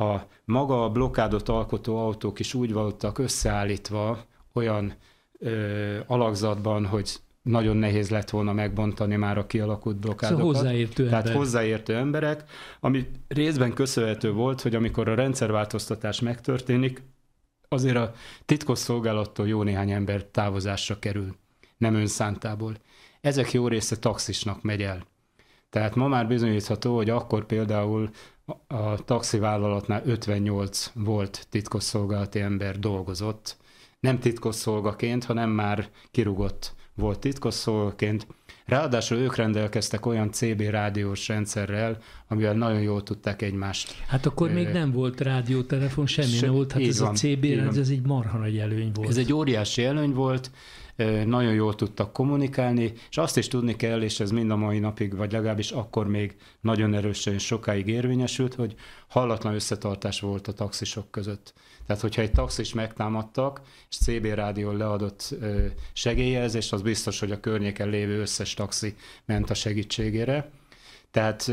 a maga a blokádot alkotó autók is úgy voltak összeállítva olyan ö, alakzatban, hogy nagyon nehéz lett volna megbontani már a kialakult blokkádokat. Szóval hozzáértő Tehát ember. hozzáértő emberek, ami részben köszönhető volt, hogy amikor a rendszerváltoztatás megtörténik, azért a titkos szolgálattól jó néhány ember távozásra kerül, nem önszántából. Ezek jó része taxisnak megy el. Tehát ma már bizonyítható, hogy akkor például a taxivállalatnál 58 volt titkosszolgálati ember dolgozott, nem titkosszolgaként, hanem már kirugott volt titkosszolgaként. Ráadásul ők rendelkeztek olyan CB rádiós rendszerrel, amivel nagyon jól tudták egymást. Hát akkor még eh, nem volt rádiótelefon, semmi Se, nem volt, hát ez van, a CB rendszer, ez egy marha nagy előny volt. Ez egy óriási előny volt, nagyon jól tudtak kommunikálni, és azt is tudni kell, és ez mind a mai napig, vagy legalábbis akkor még nagyon erősen és sokáig érvényesült, hogy hallatlan összetartás volt a taxisok között. Tehát, hogyha egy taxis megtámadtak, és CB rádió leadott segélyezés, az biztos, hogy a környéken lévő összes taxi ment a segítségére. Tehát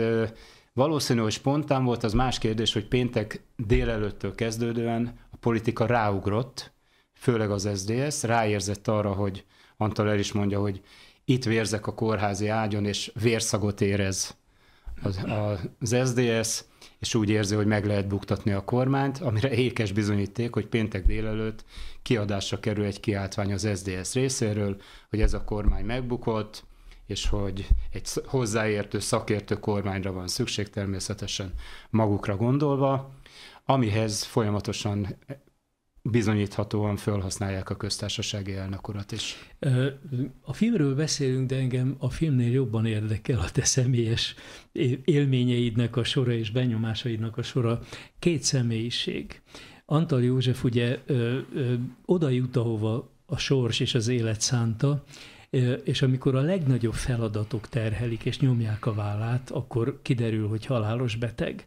Valószínű, hogy spontán volt, az más kérdés, hogy péntek délelőttől kezdődően a politika ráugrott, főleg az SDS, ráérzett arra, hogy Antal el is mondja, hogy itt vérzek a kórházi ágyon, és vérszagot érez az, az SDS, és úgy érzi, hogy meg lehet buktatni a kormányt, amire ékes bizonyíték, hogy péntek délelőtt kiadásra kerül egy kiáltvány az SDS részéről, hogy ez a kormány megbukott, és hogy egy hozzáértő, szakértő kormányra van szükség, természetesen magukra gondolva, amihez folyamatosan bizonyíthatóan felhasználják a köztársasági elnök urat is. A filmről beszélünk, de engem a filmnél jobban érdekel a te személyes élményeidnek a sora és benyomásaidnak a sora. Két személyiség. Antal József ugye ö, ö, oda jut, ahova a sors és az élet szánta, és amikor a legnagyobb feladatok terhelik és nyomják a vállát, akkor kiderül, hogy halálos beteg.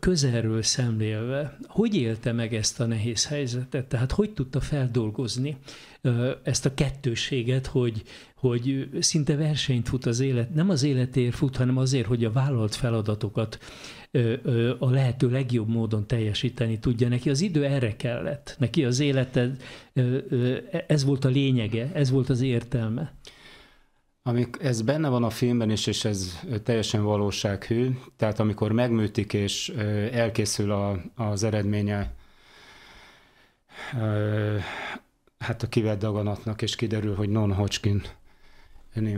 Közelről szemlélve, hogy élte meg ezt a nehéz helyzetet? Tehát hogy tudta feldolgozni ezt a kettőséget, hogy, hogy szinte versenyt fut az élet, nem az életért fut, hanem azért, hogy a vállalt feladatokat a lehető legjobb módon teljesíteni tudja. Neki az idő erre kellett. Neki az életed ez volt a lényege, ez volt az értelme. Amik, ez benne van a filmben is, és ez teljesen valósághű. Tehát amikor megműtik és elkészül a, az eredménye hát a kivett daganatnak, és kiderül, hogy non-Hodgkin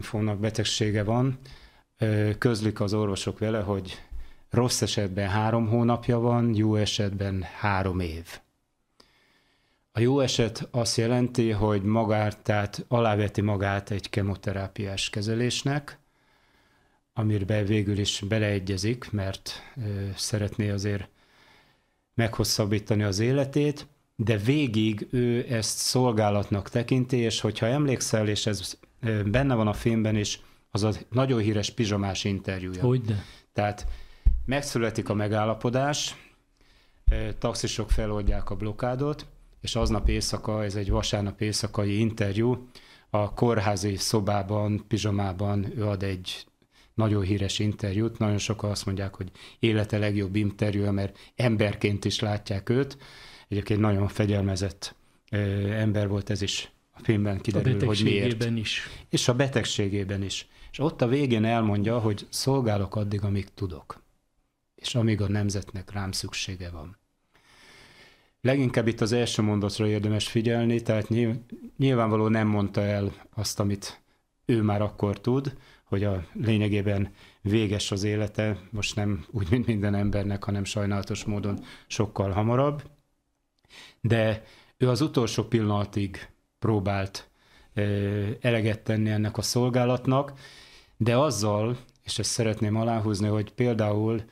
fognak betegsége van, közlik az orvosok vele, hogy Rossz esetben három hónapja van, jó esetben három év. A jó eset azt jelenti, hogy magát, tehát aláveti magát egy kemoterápiás kezelésnek, amiben végül is beleegyezik, mert szeretné azért meghosszabbítani az életét, de végig ő ezt szolgálatnak tekinti, és hogyha emlékszel, és ez benne van a filmben is, az a nagyon híres pizsamás interjúja. Hogyne. Tehát Megszületik a megállapodás, taxisok feloldják a blokádot, és aznap éjszaka, ez egy vasárnap éjszakai interjú, a kórházi szobában, pizsamában ő ad egy nagyon híres interjút, nagyon sokan azt mondják, hogy élete legjobb interjúja, mert emberként is látják őt. Egyébként nagyon fegyelmezett ö, ember volt ez is a filmben kiderül, a hogy miért. is. És a betegségében is. És ott a végén elmondja, hogy szolgálok addig, amíg tudok és amíg a nemzetnek rám szüksége van. Leginkább itt az első mondatra érdemes figyelni, tehát nyilvánvaló nem mondta el azt, amit ő már akkor tud, hogy a lényegében véges az élete, most nem úgy, mint minden embernek, hanem sajnálatos módon sokkal hamarabb. De ő az utolsó pillanatig próbált eleget tenni ennek a szolgálatnak, de azzal, és ezt szeretném aláhúzni, hogy például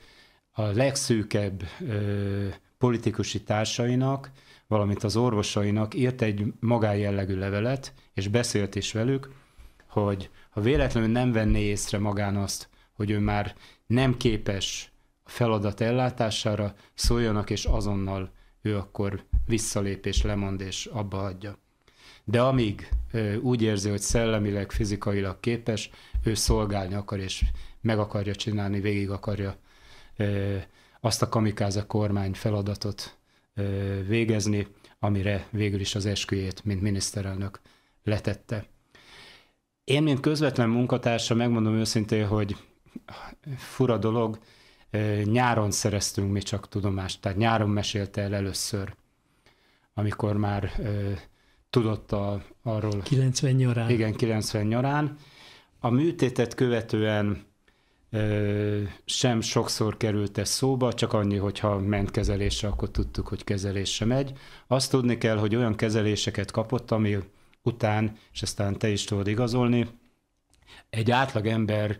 a legszűkebb ö, politikusi társainak, valamint az orvosainak írt egy magájellegű levelet, és beszélt is velük, hogy ha véletlenül nem venné észre magán azt, hogy ő már nem képes a feladat ellátására, szóljanak, és azonnal ő akkor visszalép és lemond, és abba hagyja. De amíg ö, úgy érzi, hogy szellemileg, fizikailag képes, ő szolgálni akar, és meg akarja csinálni, végig akarja azt a kamikáza kormány feladatot végezni, amire végül is az esküjét, mint miniszterelnök letette. Én, mint közvetlen munkatársa, megmondom őszintén, hogy fura dolog, nyáron szereztünk mi csak tudomást, tehát nyáron mesélte el először, amikor már tudott a, arról. 90 nyarán. Igen, 90 nyarán. A műtétet követően sem sokszor került ez szóba, csak annyi, hogyha ment kezelésre, akkor tudtuk, hogy kezelésre megy. Azt tudni kell, hogy olyan kezeléseket kapott, ami után, és aztán te is tudod igazolni, egy átlag ember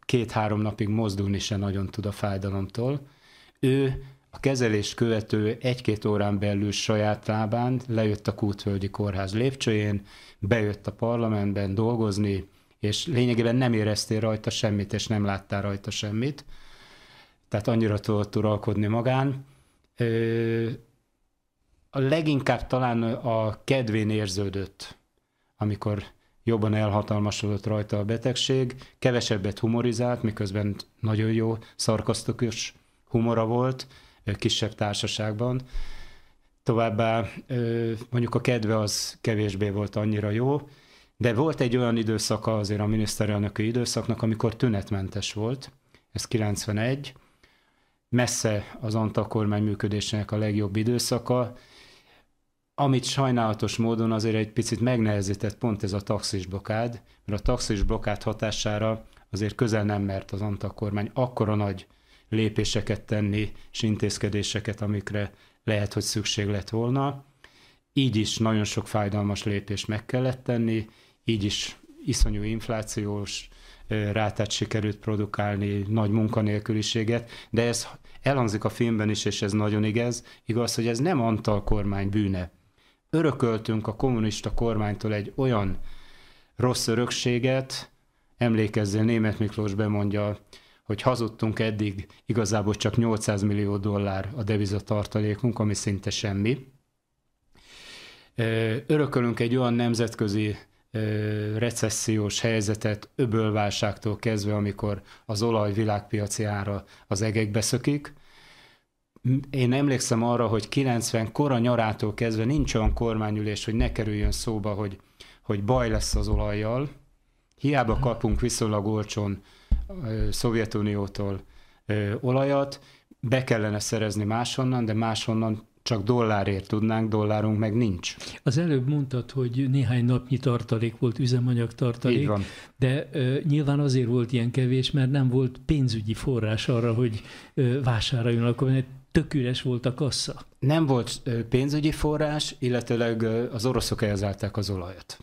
két-három napig mozdulni se nagyon tud a fájdalomtól. Ő a kezelés követő egy-két órán belül saját lábán lejött a kútvölgyi Kórház lépcsőjén, bejött a parlamentben dolgozni, és lényegében nem éreztél rajta semmit, és nem láttál rajta semmit. Tehát annyira tudott uralkodni magán. A leginkább talán a kedvén érződött, amikor jobban elhatalmasodott rajta a betegség, kevesebbet humorizált, miközben nagyon jó, szarkasztikus humora volt kisebb társaságban. Továbbá mondjuk a kedve az kevésbé volt annyira jó, de volt egy olyan időszaka azért a miniszterelnöki időszaknak, amikor tünetmentes volt, ez 91, messze az Antal kormány működésének a legjobb időszaka, amit sajnálatos módon azért egy picit megnehezített pont ez a taxis blokád, mert a taxis blokád hatására azért közel nem mert az Antal kormány akkora nagy lépéseket tenni, és intézkedéseket, amikre lehet, hogy szükség lett volna. Így is nagyon sok fájdalmas lépést meg kellett tenni, így is iszonyú inflációs rátát sikerült produkálni, nagy munkanélküliséget, de ez elhangzik a filmben is, és ez nagyon igaz, igaz, hogy ez nem Antal kormány bűne. Örököltünk a kommunista kormánytól egy olyan rossz örökséget, emlékezzél, Német Miklós bemondja, hogy hazudtunk eddig, igazából csak 800 millió dollár a devizatartalékunk, ami szinte semmi. Örökölünk egy olyan nemzetközi recessziós helyzetet öbölválságtól kezdve, amikor az olaj világpiaci ára az egekbe szökik. Én emlékszem arra, hogy 90 kora nyarától kezdve nincs olyan kormányülés, hogy ne kerüljön szóba, hogy, hogy baj lesz az olajjal. Hiába kapunk viszonylag olcsón Szovjetuniótól olajat, be kellene szerezni máshonnan, de máshonnan csak dollárért tudnánk, dollárunk meg nincs. Az előbb mondtad, hogy néhány napnyi tartalék volt, üzemanyag tartalék, Így van. de ö, nyilván azért volt ilyen kevés, mert nem volt pénzügyi forrás arra, hogy ö, vásároljon, akkor tök üres volt a kassa. Nem volt ö, pénzügyi forrás, illetőleg ö, az oroszok elzárták az olajat.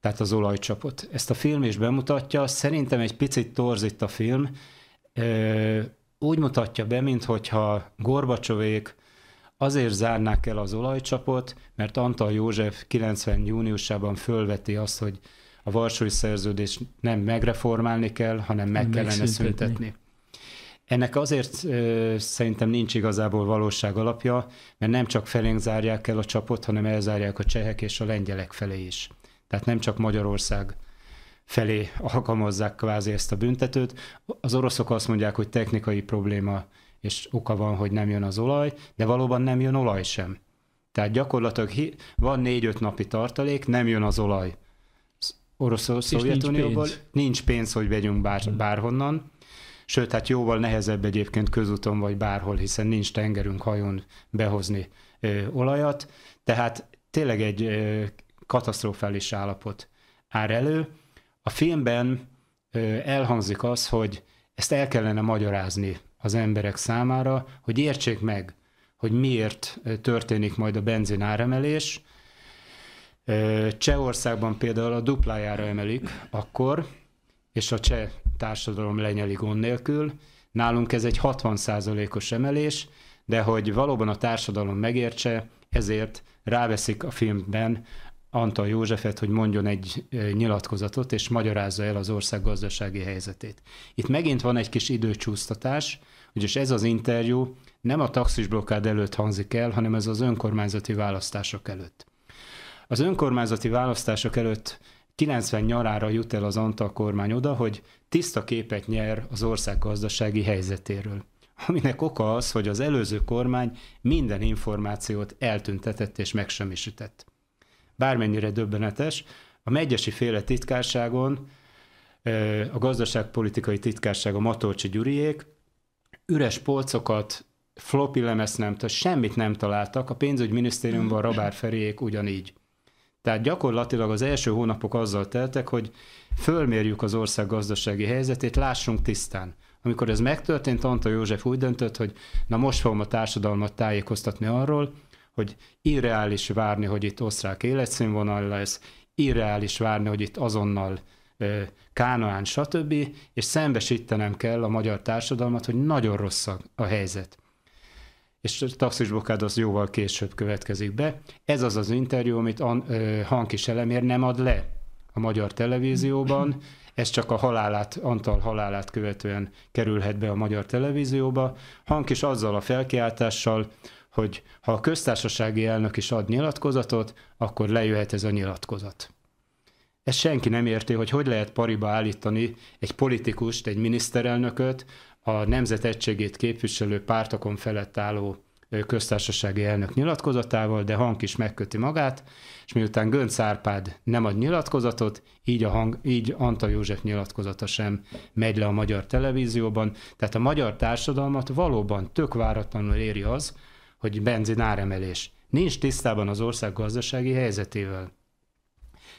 Tehát az olajcsapot. Ezt a film is bemutatja, szerintem egy picit torzít a film, ö, úgy mutatja be, mintha Gorbacsovék Azért zárnák el az olajcsapot, mert Antal József 90. júniusában fölveti azt, hogy a Varsói szerződés nem megreformálni kell, hanem meg kellene szüntetni. Ennek azért ö, szerintem nincs igazából valóság alapja, mert nem csak felénk zárják el a csapot, hanem elzárják a csehek és a lengyelek felé is. Tehát nem csak Magyarország felé alkalmazzák kvázi ezt a büntetőt. Az oroszok azt mondják, hogy technikai probléma és oka van, hogy nem jön az olaj, de valóban nem jön olaj sem. Tehát gyakorlatilag van négy-öt napi tartalék, nem jön az olaj. Orosz-Szovjetunióból nincs, nincs pénz, hogy vegyünk bár, hmm. bárhonnan. Sőt, hát jóval nehezebb egyébként közúton vagy bárhol, hiszen nincs tengerünk hajón behozni ö, olajat. Tehát tényleg egy ö, katasztrofális állapot áll elő. A filmben ö, elhangzik az, hogy ezt el kellene magyarázni az emberek számára, hogy értsék meg, hogy miért történik majd a benzin áremelés. Csehországban például a duplájára emelik akkor, és a cseh társadalom lenyeli gond nélkül. Nálunk ez egy 60%-os emelés, de hogy valóban a társadalom megértse, ezért ráveszik a filmben Antal Józsefet, hogy mondjon egy nyilatkozatot, és magyarázza el az ország gazdasági helyzetét. Itt megint van egy kis időcsúsztatás, ugyanis ez az interjú nem a taxis blokkád előtt hangzik el, hanem ez az önkormányzati választások előtt. Az önkormányzati választások előtt 90 nyarára jut el az Antal kormány oda, hogy tiszta képet nyer az ország gazdasági helyzetéről. Aminek oka az, hogy az előző kormány minden információt eltüntetett és megsemmisített bármennyire döbbenetes, a Megyesi féle titkárságon, a gazdaságpolitikai titkárság a Matolcsi Gyuriék, üres polcokat, floppy lemez nem, tehát semmit nem találtak, a pénzügyminisztériumban Rabár Feriék ugyanígy. Tehát gyakorlatilag az első hónapok azzal teltek, hogy fölmérjük az ország gazdasági helyzetét, lássunk tisztán. Amikor ez megtörtént, Antal József úgy döntött, hogy na most fogom a társadalmat tájékoztatni arról, hogy irreális várni, hogy itt osztrák életszínvonal lesz, irreális várni, hogy itt azonnal kánoán, stb., és szembesítenem kell a magyar társadalmat, hogy nagyon rossz a helyzet. És a taxisbokád az jóval később következik be. Ez az az interjú, amit Hanki Selemér nem ad le a magyar televízióban, ez csak a halálát, Antal halálát követően kerülhet be a magyar televízióba. Hank is azzal a felkiáltással, hogy ha a köztársasági elnök is ad nyilatkozatot, akkor lejöhet ez a nyilatkozat. Ezt senki nem érti, hogy hogy lehet pariba állítani egy politikust, egy miniszterelnököt, a nemzet egységét képviselő pártokon felett álló köztársasági elnök nyilatkozatával, de hang is megköti magát, és miután Gönc Árpád nem ad nyilatkozatot, így, a hang, így Antal József nyilatkozata sem megy le a magyar televízióban. Tehát a magyar társadalmat valóban tök váratlanul éri az, hogy benzin áremelés. Nincs tisztában az ország gazdasági helyzetével.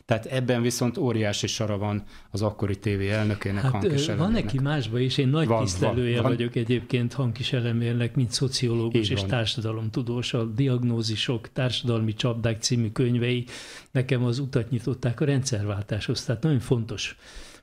Tehát ebben viszont óriási sara van az akkori tévé elnökének, hát, Van neki másba is, én nagy van, tisztelője van, van. vagyok egyébként hangkiselemérnek, mint szociológus Így és van. társadalomtudós. A Diagnózisok, Társadalmi Csapdák című könyvei nekem az utat nyitották a rendszerváltáshoz, tehát nagyon fontos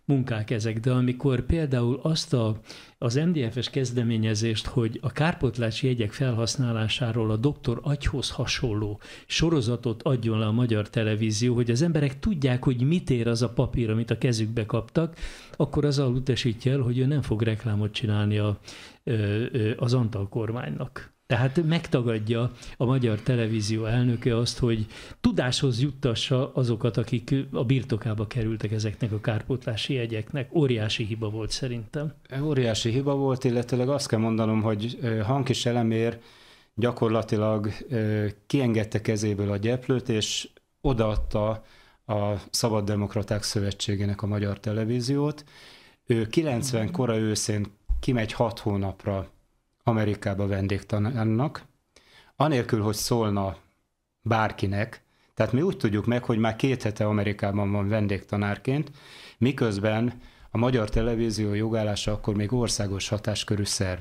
munkák ezek, de amikor például azt a, az MDF-es kezdeményezést, hogy a kárpotlási jegyek felhasználásáról a doktor agyhoz hasonló sorozatot adjon le a magyar televízió, hogy az emberek tudják, hogy mit ér az a papír, amit a kezükbe kaptak, akkor az alutasítja el, hogy ő nem fog reklámot csinálni a, az Antal kormánynak. Tehát megtagadja a magyar televízió elnöke azt, hogy tudáshoz juttassa azokat, akik a birtokába kerültek ezeknek a kárpótlási jegyeknek. Óriási hiba volt szerintem. E, óriási hiba volt, illetőleg azt kell mondanom, hogy e, Hankis Elemér gyakorlatilag e, kiengedte kezéből a gyeplőt, és odaadta a Szabad Demokraták Szövetségének a magyar televíziót. Ő 90 kora őszén kimegy hat hónapra Amerikába vendégtanának, anélkül, hogy szólna bárkinek, tehát mi úgy tudjuk meg, hogy már két hete Amerikában van vendégtanárként, miközben a magyar televízió jogállása akkor még országos hatáskörű szerv.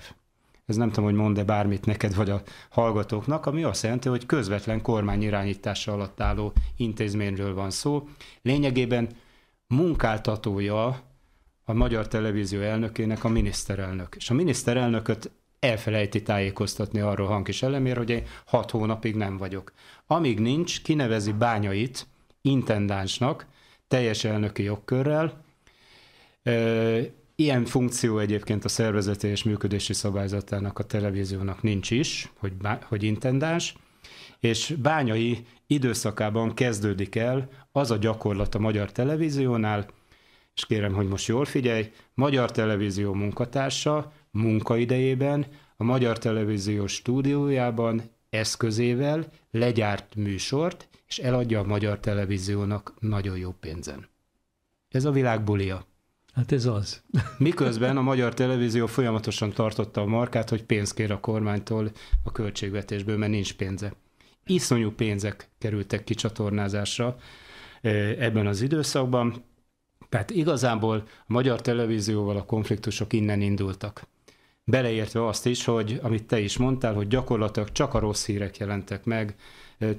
Ez nem tudom, hogy mond-e bármit neked vagy a hallgatóknak, ami azt jelenti, hogy közvetlen kormány irányítása alatt álló intézményről van szó. Lényegében munkáltatója a magyar televízió elnökének a miniszterelnök. És a miniszterelnököt elfelejti tájékoztatni arról hangkis elemér, hogy én hat hónapig nem vagyok. Amíg nincs, kinevezi bányait intendánsnak, teljes elnöki jogkörrel. Ilyen funkció egyébként a szervezeti és működési szabályzatának a televíziónak nincs is, hogy, hogy intendáns, és bányai időszakában kezdődik el az a gyakorlat a magyar televíziónál, és kérem, hogy most jól figyelj, magyar televízió munkatársa munkaidejében a Magyar Televízió stúdiójában eszközével legyárt műsort, és eladja a Magyar Televíziónak nagyon jó pénzen. Ez a bulia. Hát ez az. (laughs) Miközben a magyar televízió folyamatosan tartotta a markát, hogy pénzt kér a kormánytól a költségvetésből, mert nincs pénze. Iszonyú pénzek kerültek kicsatornázásra eh, ebben az időszakban, tehát igazából a magyar televízióval a konfliktusok innen indultak beleértve azt is, hogy amit te is mondtál, hogy gyakorlatilag csak a rossz hírek jelentek meg,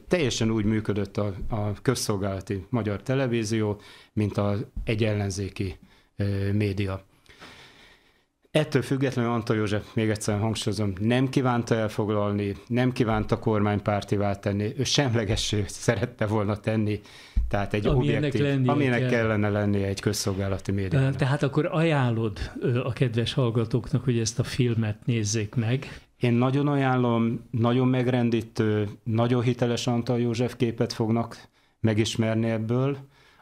teljesen úgy működött a, a közszolgálati magyar televízió, mint az egy ellenzéki média. Ettől függetlenül Antal József, még egyszer hangsúlyozom, nem kívánta elfoglalni, nem kívánta kormánypártivá tenni, ő semlegesség (laughs) szerette volna tenni tehát egy ami objektív, lennie aminek kell. kellene lennie egy közszolgálati média. Tehát akkor ajánlod a kedves hallgatóknak, hogy ezt a filmet nézzék meg. Én nagyon ajánlom, nagyon megrendítő, nagyon hiteles Antal József képet fognak megismerni ebből,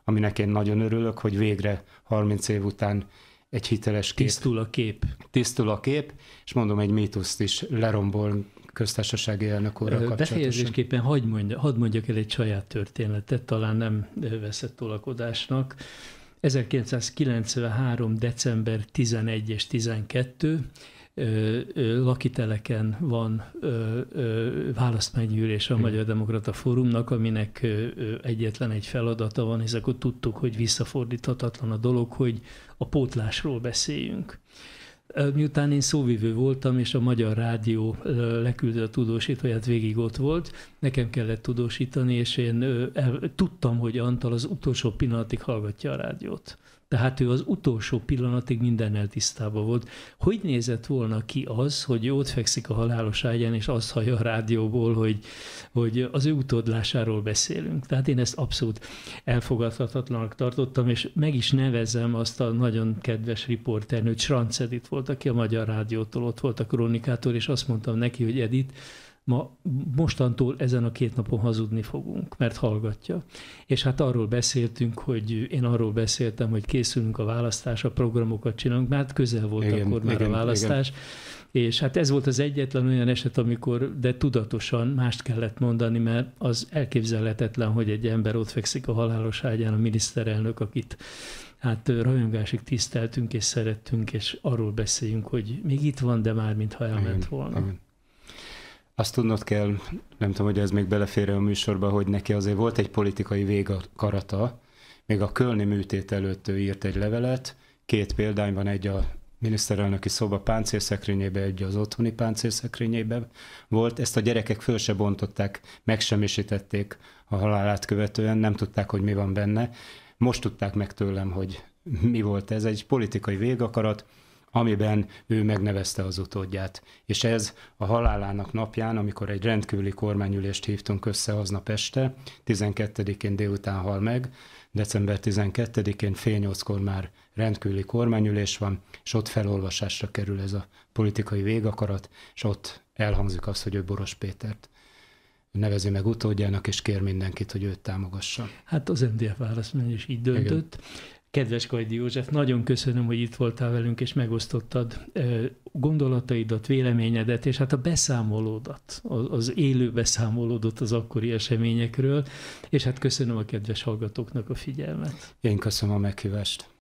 aminek én nagyon örülök, hogy végre 30 év után egy hiteles kép. Tisztul a kép. Tisztul a kép, és mondom, egy mítuszt is lerombol köztársasági elnök úrral kapcsolatosan. Befejezésképpen hadd, mondja, hadd mondjak el egy saját történetet, talán nem veszett tolakodásnak. 1993. december 11 és 12 lakiteleken van választmánygyűlés a hm. Magyar Demokrata Fórumnak, aminek egyetlen egy feladata van, és akkor tudtuk, hogy visszafordíthatatlan a dolog, hogy a pótlásról beszéljünk. Miután én szóvivő voltam, és a Magyar Rádió leküldő a tudósítóját, végig ott volt, nekem kellett tudósítani, és én tudtam, hogy Antal az utolsó pillanatig hallgatja a rádiót de hát ő az utolsó pillanatig mindennel tisztában volt. Hogy nézett volna ki az, hogy ott fekszik a halálos ágyán, és azt hallja a rádióból, hogy, hogy az ő utódlásáról beszélünk. Tehát én ezt abszolút elfogadhatatlanak tartottam, és meg is nevezem azt a nagyon kedves riporternőt, Sranc volt, aki a Magyar Rádiótól ott volt a kronikától, és azt mondtam neki, hogy Edith, ma mostantól ezen a két napon hazudni fogunk, mert hallgatja. És hát arról beszéltünk, hogy én arról beszéltem, hogy készülünk a választásra, programokat csinálunk, mert hát közel volt igen, akkor már igen, a választás. Igen. És hát ez volt az egyetlen olyan eset, amikor, de tudatosan mást kellett mondani, mert az elképzelhetetlen, hogy egy ember ott fekszik a halálos ágyán, a miniszterelnök, akit hát rajongásig tiszteltünk és szerettünk, és arról beszéljünk, hogy még itt van, de már mintha elment igen, volna. Igen. Azt tudnod kell, nem tudom, hogy ez még belefér a műsorba, hogy neki azért volt egy politikai végakarata, még a Kölni műtét előtt ő írt egy levelet, két példányban, egy a miniszterelnöki szoba páncélszekrényébe, egy az otthoni páncélszekrényébe volt. Ezt a gyerekek föl se bontották, megsemmisítették a halálát követően, nem tudták, hogy mi van benne. Most tudták meg tőlem, hogy mi volt ez. Egy politikai végakarat, amiben ő megnevezte az utódját. És ez a halálának napján, amikor egy rendkívüli kormányülést hívtunk össze aznap este, 12-én délután hal meg, december 12-én fél nyolckor már rendkívüli kormányülés van, és ott felolvasásra kerül ez a politikai végakarat, és ott elhangzik az, hogy ő Boros Pétert nevezi meg utódjának, és kér mindenkit, hogy őt támogassa. Hát az MDF válaszmány is így döntött. Igen. Kedves Kajdi József, nagyon köszönöm, hogy itt voltál velünk, és megosztottad gondolataidat, véleményedet, és hát a beszámolódat, az élő beszámolódat az akkori eseményekről, és hát köszönöm a kedves hallgatóknak a figyelmet. Én köszönöm a meghívást.